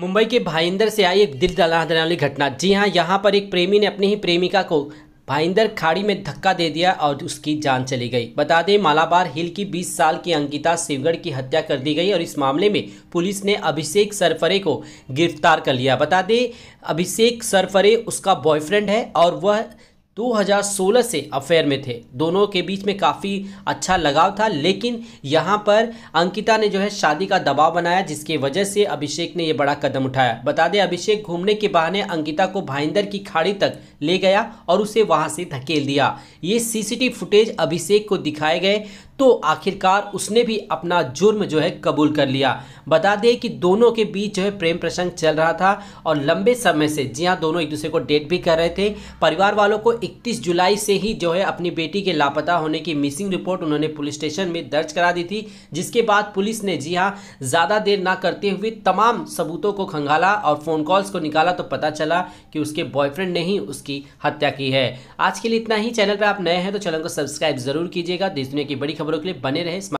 मुंबई के भाईंदर से आई एक दिल दला देने वाली घटना जी हाँ यहाँ पर एक प्रेमी ने अपनी ही प्रेमिका को भाईंदर खाड़ी में धक्का दे दिया और उसकी जान चली गई बता दें मालाबार हिल की 20 साल की अंकिता सिवगढ़ की हत्या कर दी गई और इस मामले में पुलिस ने अभिषेक सरफरे को गिरफ्तार कर लिया बता दें अभिषेक सरफरे उसका बॉयफ्रेंड है और वह 2016 से अफेयर में थे दोनों के बीच में काफ़ी अच्छा लगाव था लेकिन यहाँ पर अंकिता ने जो है शादी का दबाव बनाया जिसके वजह से अभिषेक ने ये बड़ा कदम उठाया बता दें अभिषेक घूमने के बहाने अंकिता को भाईंदर की खाड़ी तक ले गया और उसे वहाँ से धकेल दिया ये सीसीटीवी फुटेज अभिषेक को दिखाए गए तो आखिरकार उसने भी अपना जुर्म जो है कबूल कर लिया बता दें कि दोनों के बीच जो है प्रेम प्रसंग चल रहा था और लंबे समय से जी हाँ दोनों एक दूसरे को डेट भी कर रहे थे परिवार वालों को इकतीस जुलाई से ही जो है अपनी बेटी के लापता होने की मिसिंग रिपोर्ट उन्होंने पुलिस स्टेशन में दर्ज करा दी थी जिसके बाद पुलिस ने जी हाँ ज़्यादा देर ना करते हुए तमाम सबूतों को खंगाला और फ़ोन कॉल्स को निकाला तो पता चला कि उसके बॉयफ्रेंड ने ही उसकी हत्या की है आज के लिए इतना ही चैनल पर आप नए हैं तो चैनल को सब्सक्राइब जरूर कीजिएगा देश दुनिया की बड़ी खबरों के लिए बने रहे